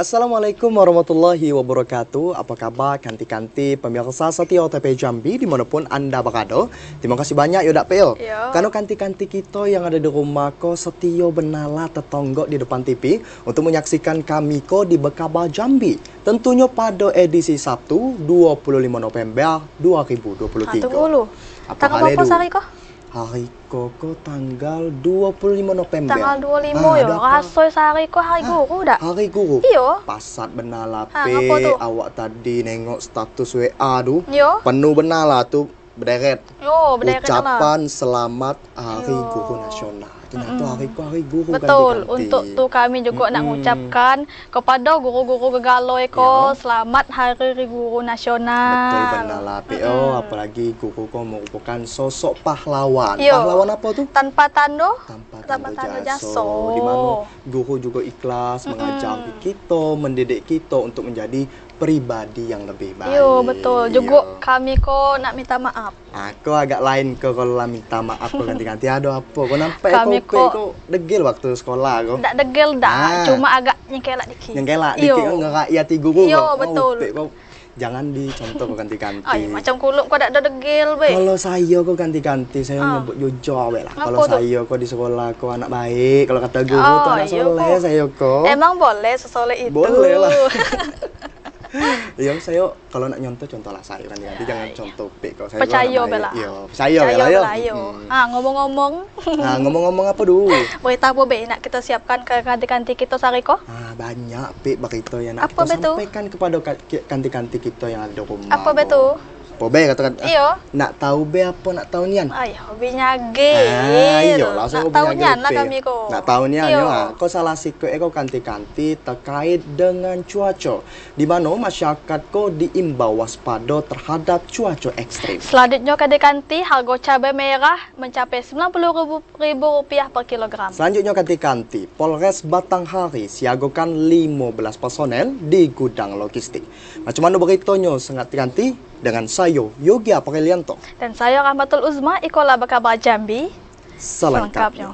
Assalamualaikum warahmatullahi wabarakatuh Apa kabar kanti-kanti pemirsa Satya OTP Jambi dimanapun anda berada Terima kasih banyak Yodak ya, Pil Yo. Iya. Karena kanti-kanti kita yang ada di rumah ko Setio Benala tetonggok di depan TV Untuk menyaksikan kami ko di Bekabar Jambi Tentunya pada edisi Sabtu 25 November 2023 Hatu Apa Tanggal apa sari ko? hari koko tanggal 25 November. Tanggal 25 ah, yo. Rasoi sehari hari ko hari ah, guru Hari guru. Iyo. Pasat benar lape. awak tadi nengok status WA tu. Iyo. Penuh benar lah tu berderet. Oh, berderet Ucapan selamat Hari Yo. Guru Nasional. hari ku hari guru kan Betul. Ganti -ganti. Untuk tu kami juga mm -hmm. nak ucapkan kepada guru-guru gegaloi ko Yo. selamat Hari Guru Nasional. Betul benar lah. Mm -hmm. Oh, apalagi guru ko merupakan sosok pahlawan. Yo. Pahlawan apa tu? Tanpa tando. Tanpa tando, tanpa jaso. jaso. Di mana guru juga ikhlas mm -hmm. mengajar kita, mendidik kita untuk menjadi pribadi yang lebih baik. Yo betul. Juga kami kok nak minta maaf. Aku agak lain kok kalau minta maaf kok ganti-ganti aduh apa. Kok nampak kami kok, ko degil waktu sekolah kok. Tak degil dah, cuma agak nyengkelak dikit. Nyengkelak dikit enggak ya tigu kok. Yo betul. Jangan dicontoh kok ganti-ganti. Ay, macam kuluk kok ada degil baik. Kalau saya kok ganti-ganti, saya ah. nyebut jujur lah. Kalau saya kok di sekolah kok anak baik, kalau kata guru oh, ah, tuh anak iya soleh saya kok. Emang boleh sesoleh itu. Boleh lah. Iya, saya kalau nak nyontoh contoh lah kan ya. Nanti jangan contoh pik kalau saya. Percaya bela. Iya, percaya bela yo. Ah, ngomong-ngomong. ah ngomong-ngomong apa dulu? Boleh tak be nak kita siapkan ke kanti-kanti kita sari ko Ah, banyak pik bak yang nak. Apa betul? Sampaikan kepada kanti-kanti kita yang ada di rumah. Apa betul? apa katakan ah, nak tahu be apa nak tahu nian ayo ah, iya, hobinya ge ah iyo langsung nak tahu nian lah kami kok nak tahu nian yo ah, ko salah siku eko eh, kanti-kanti terkait dengan cuaca di mana masyarakat ko diimbau waspada terhadap cuaca ekstrim selanjutnya kanti-kanti harga cabai merah mencapai ribu rupiah per kilogram selanjutnya kanti-kanti Polres Batanghari siagakan 15 personel di gudang logistik macam mana beritanya sangat kanti dengan Sayo Yogi Aprilianto dan saya Rahmatul Uzma Ikola Bakaba Jambi. Selengkapnya. Selengkapnya.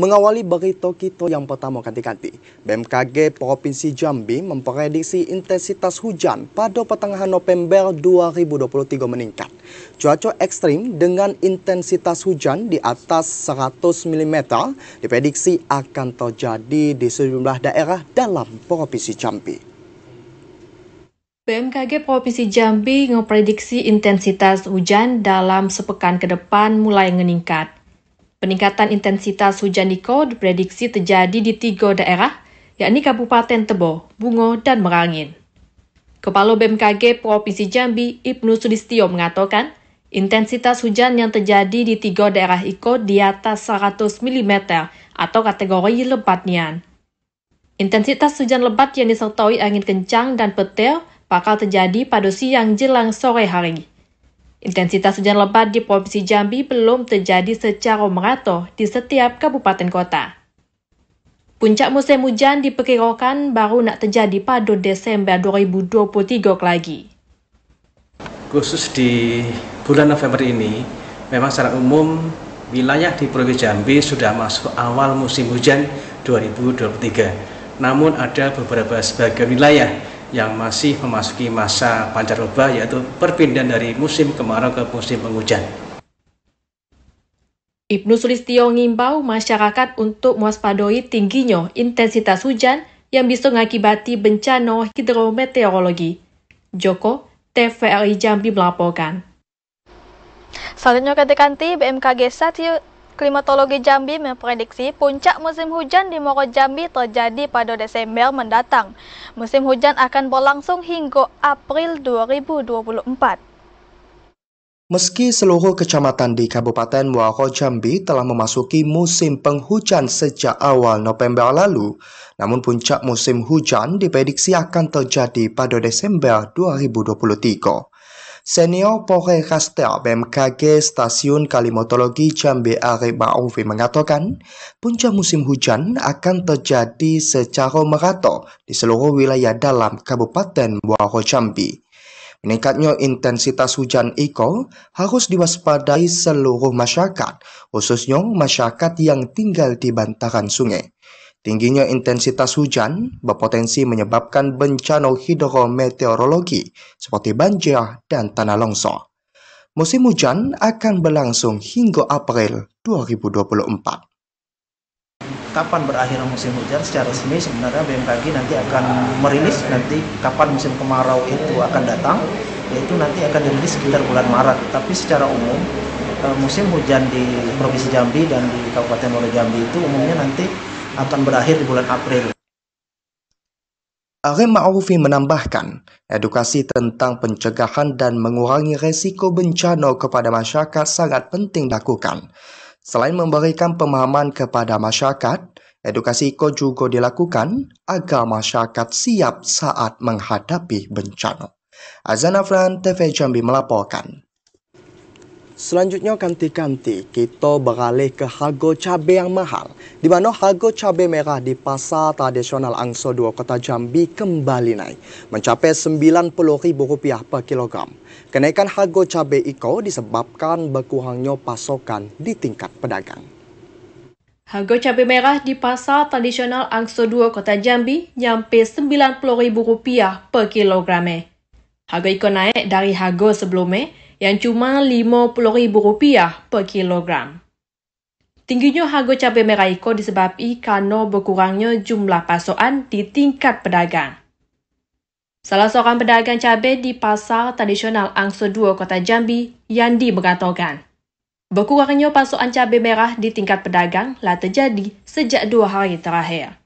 Mengawali berita kita yang pertama kanti-kanti, BMKG Provinsi Jambi memprediksi intensitas hujan pada pertengahan November 2023 meningkat. Cuaca ekstrim dengan intensitas hujan di atas 100 mm diprediksi akan terjadi di sejumlah daerah dalam Provinsi Jambi. BMKG Provinsi Jambi memprediksi intensitas hujan dalam sepekan ke depan mulai meningkat. Peningkatan intensitas hujan di kau diprediksi terjadi di tiga daerah, yakni Kabupaten Tebo, Bungo, dan Merangin. Kepala BMKG Provinsi Jambi, Ibnu Sudistio mengatakan, intensitas hujan yang terjadi di tiga daerah Iko di atas 100 mm atau kategori lebat nian. Intensitas hujan lebat yang disertai angin kencang dan petir bakal terjadi pada siang jelang sore hari. Intensitas hujan lebat di Provinsi Jambi belum terjadi secara merata di setiap kabupaten kota. Puncak musim hujan diperkirakan baru nak terjadi pada Desember 2023 lagi. Khusus di bulan November ini, memang secara umum wilayah di Provinsi Jambi sudah masuk awal musim hujan 2023. Namun ada beberapa sebagian wilayah yang masih memasuki masa pancaroba yaitu perpindahan dari musim kemarau ke musim penghujan. Ibnu Sulistyo mengimbau masyarakat untuk mewaspadai tingginya intensitas hujan yang bisa mengakibati bencana hidrometeorologi. Joko, TVRI Jambi melaporkan. Selanjutnya kanti-kanti BMKG Satu Klimatologi Jambi memprediksi puncak musim hujan di Moro Jambi terjadi pada Desember mendatang. Musim hujan akan berlangsung hingga April 2024. Meski seluruh kecamatan di Kabupaten Muaro Jambi telah memasuki musim penghujan sejak awal November lalu, namun puncak musim hujan diprediksi akan terjadi pada Desember 2023. Senior Pore Kastel BMKG Stasiun Kalimotologi Jambi Arif Ma'rufi mengatakan, puncak musim hujan akan terjadi secara merata di seluruh wilayah dalam Kabupaten Muaro Jambi. Meningkatnya intensitas hujan Iko harus diwaspadai seluruh masyarakat, khususnya masyarakat yang tinggal di bantaran sungai. Tingginya intensitas hujan berpotensi menyebabkan bencana hidrometeorologi seperti banjir dan tanah longsor. Musim hujan akan berlangsung hingga April 2024 kapan berakhir musim hujan secara resmi sebenarnya BMKG nanti akan merilis nanti kapan musim kemarau itu akan datang yaitu nanti akan dirilis sekitar bulan Maret tapi secara umum eh, musim hujan di Provinsi Jambi dan di Kabupaten Muara Jambi itu umumnya nanti akan berakhir di bulan April. Arema Ma'rufi menambahkan, edukasi tentang pencegahan dan mengurangi resiko bencana kepada masyarakat sangat penting dilakukan. Selain memberikan pemahaman kepada masyarakat, edukasi eco juga dilakukan agar masyarakat siap saat menghadapi bencana. Azan Afran TV Jambi melaporkan. Selanjutnya kanti-kanti, kita beralih ke harga cabai yang mahal. Di mana harga cabai merah di pasar tradisional Angso 2 Kota Jambi kembali naik, mencapai rp rupiah per kilogram. Kenaikan harga cabai iko disebabkan berkurangnya pasokan di tingkat pedagang. Harga cabai merah di pasar tradisional Angso 2 Kota Jambi nyampe Rp90,000 per kilogram. Harga iko naik dari harga sebelumnya yang cuma Rp50,000 per kilogram. Tingginya harga cabai merah iko disebabkan karena berkurangnya jumlah pasokan di tingkat pedagang. Salah seorang pedagang cabai di pasar tradisional Angso 2 Kota Jambi, Yandi mengatakan, berkurangnya pasokan cabai merah di tingkat pedagang telah terjadi sejak dua hari terakhir.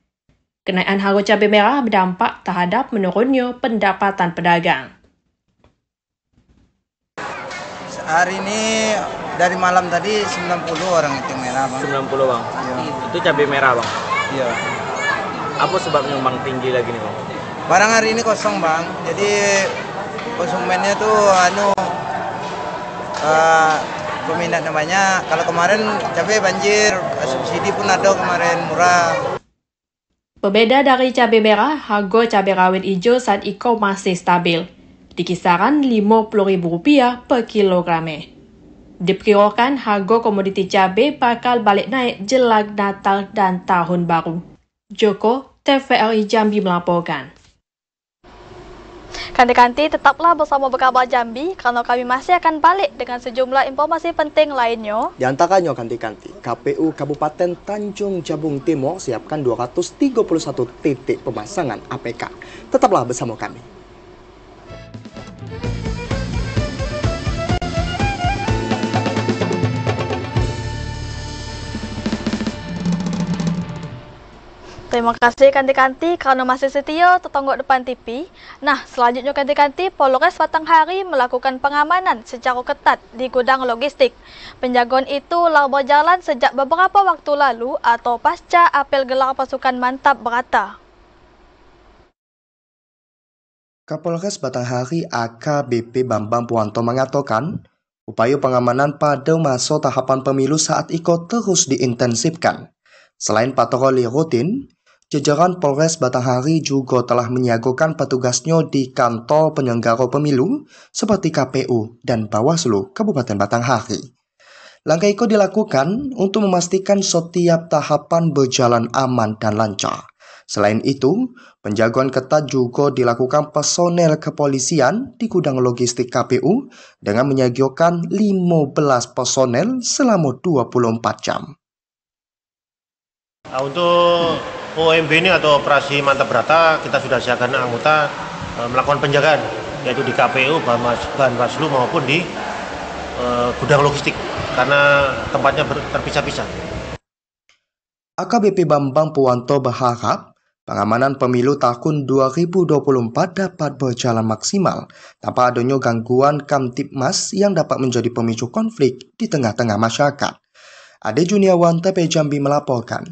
Kenaikan harga cabai merah berdampak terhadap menurunnya pendapatan pedagang. Hari ini dari malam tadi 90 orang itu merah bang. 90 bang. Ya. Itu cabai merah bang. Iya. Apa sebabnya bang tinggi lagi nih bang? Barang hari ini kosong bang, jadi konsumennya tuh anu uh, peminat namanya Kalau kemarin cabai banjir, subsidi pun ada kemarin murah. Berbeda dari cabai merah, harga cabai rawit hijau saat iko masih stabil, di kisaran Rp50.000 per kilogramnya. Diperkirakan harga komoditi cabai bakal balik naik jelang Natal dan Tahun Baru. Joko, TVRI Jambi melaporkan. Kanti-kanti tetaplah bersama Bekabar Jambi karena kami masih akan balik dengan sejumlah informasi penting lainnya. Di antaranya kanti-kanti, KPU Kabupaten Tanjung Jabung Timur siapkan 231 titik pemasangan APK. Tetaplah bersama kami. Terima kasih kanti-kanti karena masih setia tetangga depan TV. Nah, selanjutnya kanti-kanti Polres Batanghari melakukan pengamanan secara ketat di gudang logistik. Penjagaan itu lalu berjalan sejak beberapa waktu lalu atau pasca apel gelar pasukan mantap berata. Kapolres Batanghari AKBP Bambang Puanto mengatakan, upaya pengamanan pada masa tahapan pemilu saat IKO terus diintensifkan. Selain patroli rutin, Jajaran Polres Batanghari juga telah menyiagakan petugasnya di kantor penyelenggara pemilu seperti KPU dan Bawaslu Kabupaten Batanghari. Langkah itu dilakukan untuk memastikan setiap tahapan berjalan aman dan lancar. Selain itu, penjagaan ketat juga dilakukan personel kepolisian di gudang logistik KPU dengan menyiagakan 15 personel selama 24 jam. Nah, untuk OMB ini atau operasi mantap berata kita sudah siapkan anggota e, melakukan penjagaan yaitu di KPU Bahan, Baslu maupun di e, gudang logistik karena tempatnya terpisah-pisah. AKBP Bambang Puwanto berharap pengamanan pemilu tahun 2024 dapat berjalan maksimal tanpa adanya gangguan Kamtipmas yang dapat menjadi pemicu konflik di tengah-tengah masyarakat. Ade Juniawan TP Jambi melaporkan.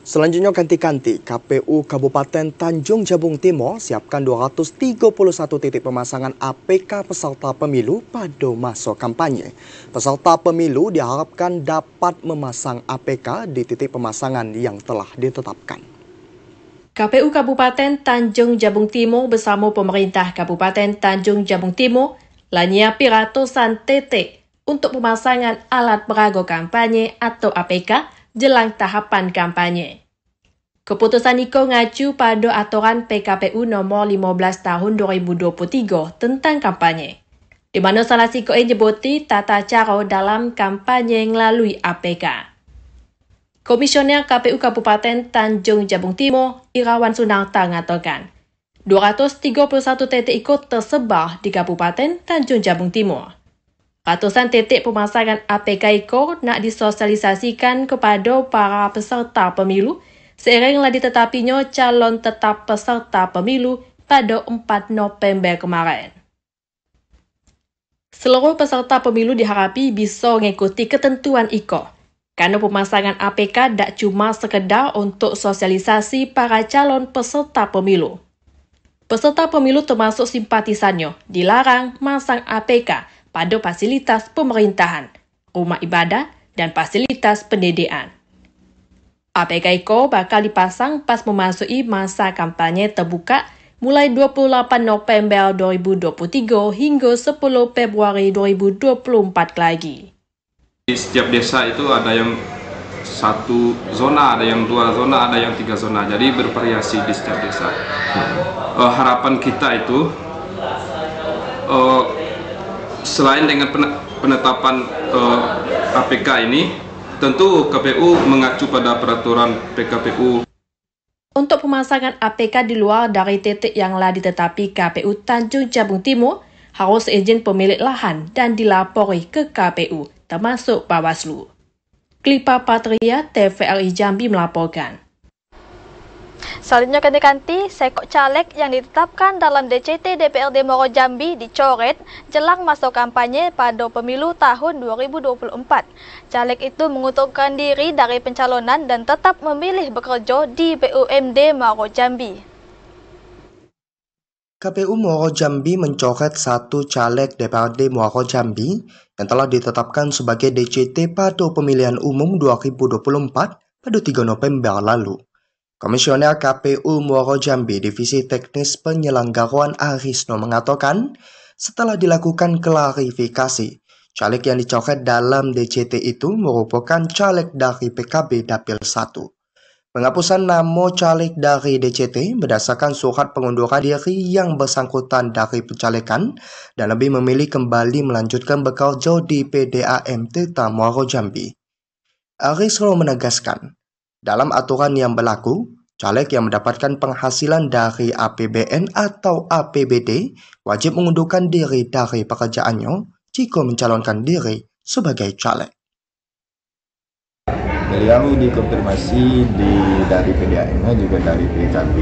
Selanjutnya ganti-ganti, KPU Kabupaten Tanjung Jabung Timur siapkan 231 titik pemasangan APK peserta pemilu pada masa kampanye. Peserta pemilu diharapkan dapat memasang APK di titik pemasangan yang telah ditetapkan. KPU Kabupaten Tanjung Jabung Timur bersama pemerintah Kabupaten Tanjung Jabung Timur lanyiapi ratusan titik untuk pemasangan alat peraga kampanye atau APK jelang tahapan kampanye. Keputusan Niko ngacu pada aturan PKPU nomor 15 tahun 2023 tentang kampanye, di mana salah siko jeboti tata cara dalam kampanye yang melalui APK. Komisioner KPU Kabupaten Tanjung Jabung Timur, Irawan Sunarta mengatakan, 231 titik ikut tersebar di Kabupaten Tanjung Jabung Timur. Ratusan titik pemasangan APK Eko nak disosialisasikan kepada para peserta pemilu seiringlah ditetapinya calon tetap peserta pemilu pada 4 November kemarin. Seluruh peserta pemilu diharapi bisa mengikuti ketentuan IKO karena pemasangan APK tidak cuma sekedar untuk sosialisasi para calon peserta pemilu. Peserta pemilu termasuk simpatisannya dilarang masang APK pada fasilitas pemerintahan, rumah ibadah, dan fasilitas pendidikan. APK Eko bakal dipasang pas memasuki masa kampanye terbuka mulai 28 November 2023 hingga 10 Februari 2024 lagi. Di setiap desa itu ada yang satu zona, ada yang dua zona, ada yang tiga zona. Jadi bervariasi di setiap desa. Uh, harapan kita itu uh, selain dengan penetapan uh, eh, APK ini, tentu KPU mengacu pada peraturan PKPU. Untuk pemasangan APK di luar dari titik yang telah ditetapi KPU Tanjung Jabung Timur, harus izin pemilik lahan dan dilapori ke KPU, termasuk Bawaslu. Klipa Patria, TVRI Jambi melaporkan. Selanjutnya ganti-ganti, sekok caleg yang ditetapkan dalam DCT DPRD Moro Jambi dicoret jelang masuk kampanye pada pemilu tahun 2024. Caleg itu mengutukkan diri dari pencalonan dan tetap memilih bekerja di BUMD Moro Jambi. KPU Muaro Jambi mencoret satu caleg DPRD Muaro Jambi yang telah ditetapkan sebagai DCT pada pemilihan umum 2024 pada 3 November lalu. Komisioner KPU Muaro Jambi Divisi Teknis Penyelenggaraan Arisno mengatakan, setelah dilakukan klarifikasi, caleg yang dicoret dalam DCT itu merupakan caleg dari PKB Dapil 1. Penghapusan nama caleg dari DCT berdasarkan surat pengunduran diri yang bersangkutan dari pencalekan dan lebih memilih kembali melanjutkan bekerja di PDAM Teta Muaro Jambi. Arisno menegaskan, dalam aturan yang berlaku, Caleg yang mendapatkan penghasilan dari APBN atau APBD wajib mengundurkan diri dari pekerjaannya jika mencalonkan diri sebagai caleg. Dari kami dikonfirmasi di, dari PDAM juga dari pkb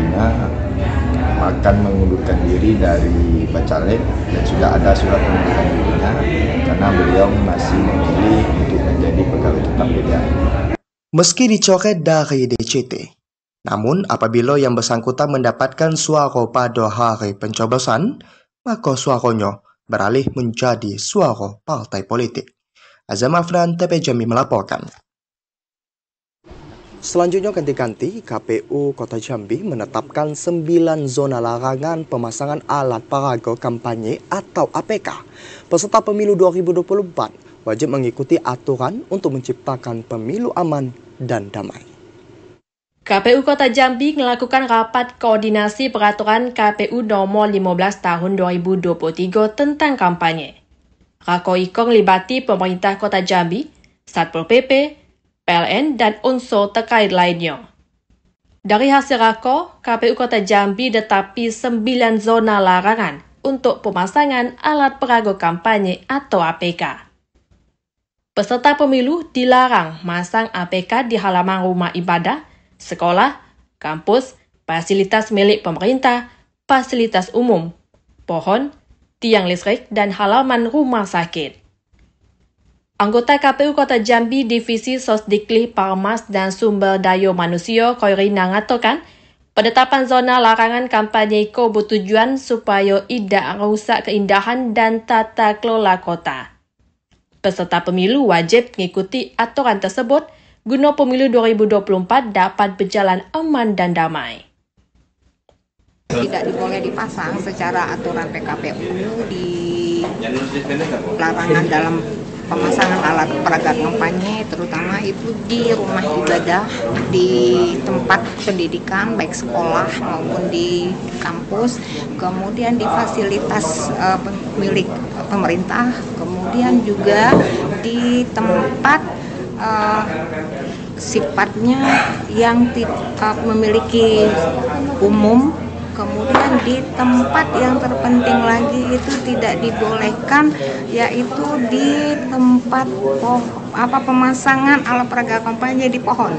akan mengundurkan diri dari bacalek dan sudah ada surat pengunduran dirinya karena beliau masih memilih untuk menjadi pegawai tetap PDAM meski dicoret dari DCT. Namun, apabila yang bersangkutan mendapatkan suara pada hari pencoblosan, maka suaranya beralih menjadi suara partai politik. Azam Afran, TP Jambi melaporkan. Selanjutnya ganti-ganti, KPU Kota Jambi menetapkan 9 zona larangan pemasangan alat parago kampanye atau APK peserta pemilu 2024 wajib mengikuti aturan untuk menciptakan pemilu aman dan damai. KPU Kota Jambi melakukan rapat koordinasi peraturan KPU nomor 15 tahun 2023 tentang kampanye. Rako Ikong libati pemerintah Kota Jambi, Satpol PP, PLN, dan unsur terkait lainnya. Dari hasil Rako, KPU Kota Jambi tetapi 9 zona larangan untuk pemasangan alat peraga kampanye atau APK peserta pemilu dilarang masang APK di halaman rumah ibadah, sekolah, kampus, fasilitas milik pemerintah, fasilitas umum, pohon, tiang listrik, dan halaman rumah sakit. Anggota KPU Kota Jambi Divisi Sosdikli Parmas dan Sumber Dayo Manusia Koirina Nangatokan, penetapan zona larangan kampanye Eko bertujuan supaya tidak rusak keindahan dan tata kelola kota peserta pemilu wajib mengikuti aturan tersebut guna pemilu 2024 dapat berjalan aman dan damai. Tidak boleh dipasang secara aturan PKPU di larangan dalam pemasangan alat peraga kampanye terutama itu di rumah ibadah, di tempat pendidikan baik sekolah maupun di kampus, kemudian di fasilitas uh, eh, milik pemerintah, kemudian juga di tempat uh, sifatnya yang tidak eh, memiliki umum, kemudian di tempat yang terpenting lagi itu tidak dibolehkan yaitu di tempat poh, apa pemasangan alat peraga kampanye di pohon.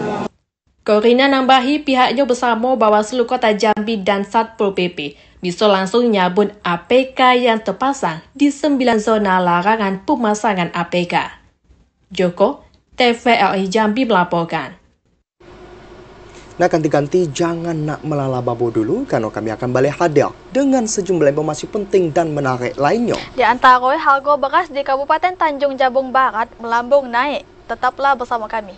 Korina nambahi pihaknya bersama Bawaslu Kota Jambi dan Satpol PP bisa langsung nyabun APK yang terpasang di sembilan zona larangan pemasangan APK. Joko, TVRI Jambi melaporkan. Nah, ganti-ganti jangan nak melala babo dulu karena kami akan balik hadir dengan sejumlah informasi penting dan menarik lainnya. Di antara harga bekas di Kabupaten Tanjung Jabung Barat melambung naik. Tetaplah bersama kami.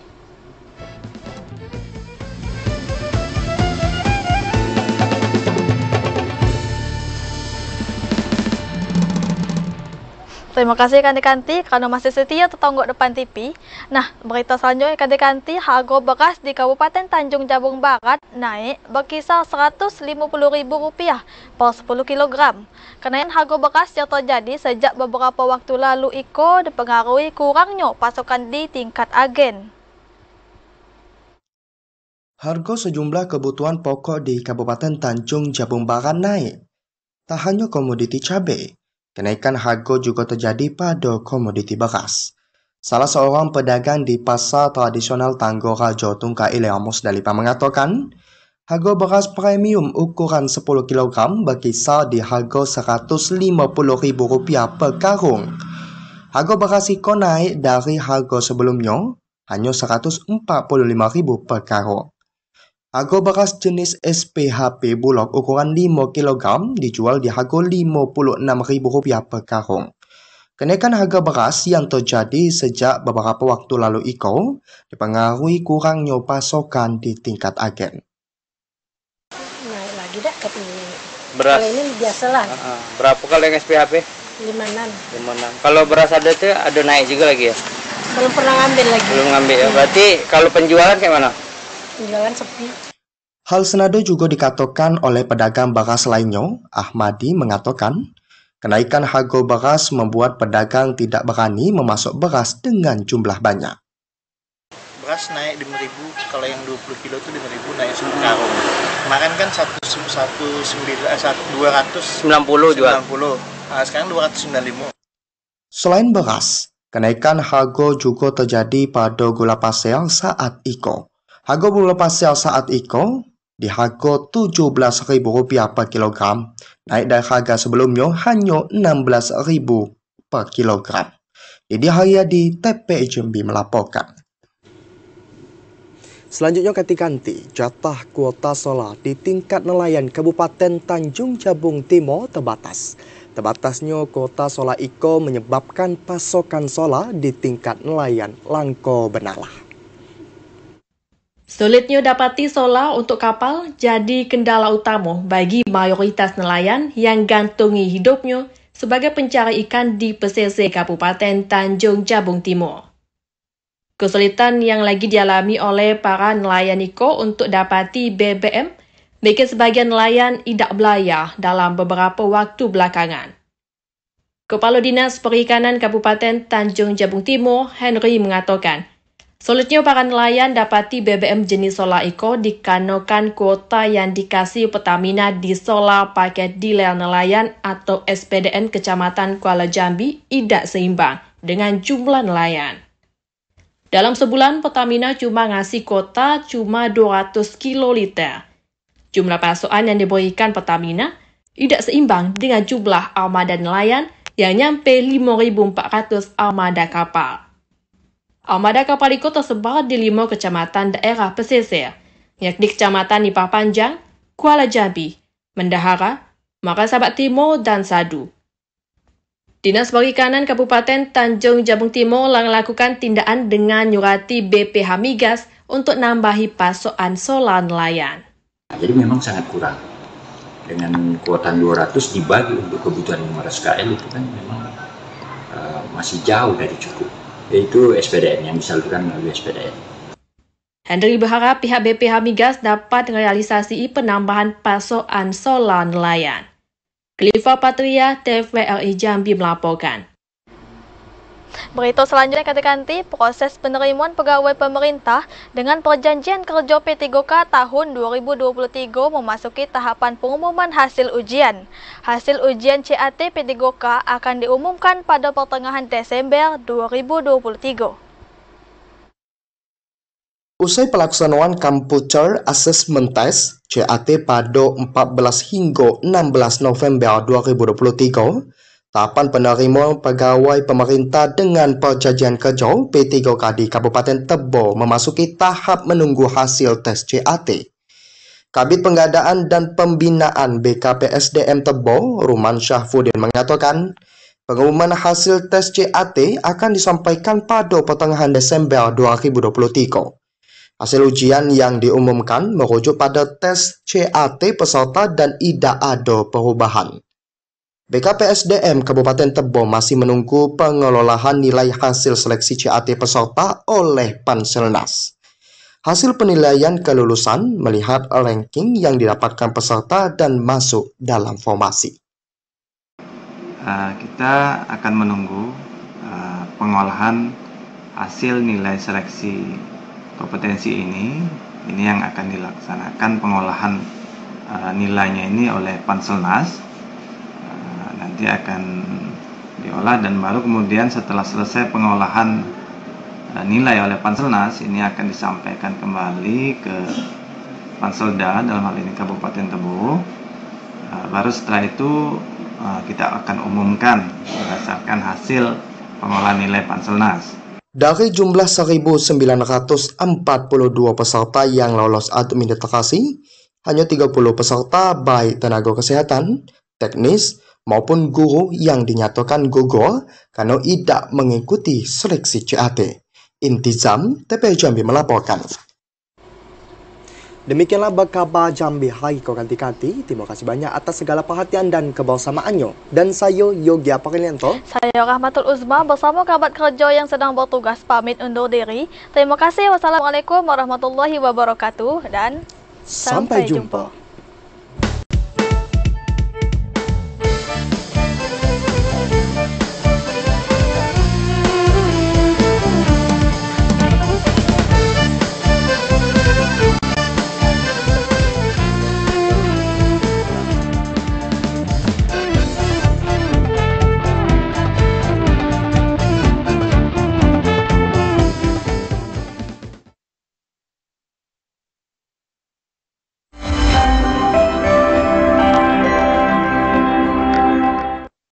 Terima kasih kanti-kanti karena masih setia tetangga depan TV. Nah, berita selanjutnya kanti-kanti harga beras di Kabupaten Tanjung Jabung Barat naik berkisar Rp150.000 per 10 kg. Kenaikan harga beras yang terjadi sejak beberapa waktu lalu Iko dipengaruhi kurangnya pasokan di tingkat agen. Harga sejumlah kebutuhan pokok di Kabupaten Tanjung Jabung Barat naik. Tak hanya komoditi cabai, Kenaikan harga juga terjadi pada komoditi bekas. Salah seorang pedagang di pasar tradisional Tanggora, Jawa Tungkai Leamos Dalipa mengatakan, harga beras premium ukuran 10 kg berkisar di harga Rp150.000 per karung. Harga beras ikon naik dari harga sebelumnya hanya Rp145.000 per karung bekas jenis SPHP Bulog ukuran 5 kg dijual di harga Rp56.000 per karung. Kenaikan harga beras yang terjadi sejak beberapa waktu lalu itu dipengaruhi kurangnya pasokan di tingkat agen. Naik lagi dah ke Beras. Kalau ini biasalah. Uh ah, -huh. Ah. Berapa kali yang SPHP? 56. 56. Kalau beras ada tuh ada naik juga lagi ya? Belum pernah ngambil lagi. Belum ngambil ya. Berarti kalau penjualan kayak mana? Jalan sepi. Hal senada juga dikatakan oleh pedagang bakas lainnya, Ahmadi mengatakan, kenaikan harga beras membuat pedagang tidak berani memasok beras dengan jumlah banyak. Beras naik ribu, kalau yang 20 kilo itu ribu naik satu karung. Kemarin kan 1, 1, 9, 1, 290 juga. 90. Nah, sekarang 295. Selain beras, kenaikan harga juga terjadi pada gula pasir saat iko. Harga bulu lepas sel saat iko di harga Rp17.000 per kilogram, naik dari harga sebelumnya hanya Rp16.000 per kilogram. Jadi di TP Jambi melaporkan. Selanjutnya ganti-ganti, jatah kuota solar di tingkat nelayan Kabupaten Tanjung Jabung Timur terbatas. Terbatasnya kuota solar IKO menyebabkan pasokan solar di tingkat nelayan Langko Benalah. Sulitnya dapati solar untuk kapal jadi kendala utama bagi mayoritas nelayan yang gantungi hidupnya sebagai pencari ikan di pesisir Kabupaten Tanjung Jabung Timur. Kesulitan yang lagi dialami oleh para nelayan Niko untuk dapati BBM bikin sebagian nelayan tidak belayar dalam beberapa waktu belakangan. Kepala Dinas Perikanan Kabupaten Tanjung Jabung Timur, Henry, mengatakan Sulitnya para nelayan dapati BBM jenis sola eco dikanokan kuota yang dikasih Pertamina di sola paket dealer nelayan atau SPDN Kecamatan Kuala Jambi tidak seimbang dengan jumlah nelayan. Dalam sebulan, Pertamina cuma ngasih kuota cuma 200 kiloliter. Jumlah pasokan yang diberikan Pertamina tidak seimbang dengan jumlah armada nelayan yang nyampe 5.400 armada kapal. Armada ah, kapal ikut tersebar di lima kecamatan daerah pesisir, yakni kecamatan Nipah Panjang, Kuala Jambi, Mendahara, Makassar Timur, dan Sadu. Dinas Perikanan Kabupaten Tanjung Jabung Timur melakukan tindakan dengan nyurati BPH Migas untuk nambahi pasokan solar nelayan. Nah, jadi memang sangat kurang. Dengan kuota 200 dibagi untuk kebutuhan 500 KL itu kan memang uh, masih jauh dari cukup yaitu SPDN yang disalurkan melalui SPDN. Henry berharap pihak BPH Migas dapat realisasi penambahan pasokan solar nelayan. Kliva Patria, TVRI Jambi melaporkan. Berita selanjutnya katakan ganti proses penerimaan pegawai pemerintah dengan perjanjian kerja P3K tahun 2023 memasuki tahapan pengumuman hasil ujian. Hasil ujian CAT P3K akan diumumkan pada pertengahan Desember 2023. Usai pelaksanaan Computer Assessment Test CAT pada 14 hingga 16 November 2023, Tahapan penerima pegawai pemerintah dengan perjanjian kerja p 3 di Kabupaten Tebo memasuki tahap menunggu hasil tes CAT. Kabit Pengadaan dan Pembinaan BKPSDM Tebo, Ruman Syahfudin mengatakan, pengumuman hasil tes CAT akan disampaikan pada pertengahan Desember 2023. Hasil ujian yang diumumkan merujuk pada tes CAT peserta dan tidak ada perubahan. BKPSDM Kabupaten Tebo masih menunggu pengelolaan nilai hasil seleksi CAT peserta oleh Panselnas. Hasil penilaian kelulusan melihat ranking yang didapatkan peserta dan masuk dalam formasi. Ah, kita akan menunggu ah, pengolahan hasil nilai seleksi kompetensi ini. Ini yang akan dilaksanakan pengolahan ah, nilainya ini oleh Panselnas nanti akan diolah dan baru kemudian setelah selesai pengolahan eh, nilai oleh Panselnas ini akan disampaikan kembali ke Panselda dalam hal ini Kabupaten Tebo eh, baru setelah itu eh, kita akan umumkan berdasarkan hasil pengolahan nilai Panselnas dari jumlah 1942 peserta yang lolos administrasi hanya 30 peserta baik tenaga kesehatan, teknis, maupun guru yang dinyatakan gugur karena tidak mengikuti seleksi CAT. Intizam TP Jambi melaporkan. Demikianlah bakaba Jambi Hai ganti Terima kasih banyak atas segala perhatian dan kebersamaannya. Dan saya Yogi Parilianto. Saya Rahmatul Uzma bersama kabar kerja yang sedang bertugas pamit undur diri. Terima kasih. Wassalamualaikum warahmatullahi wabarakatuh dan sampai, sampai jumpa. jumpa.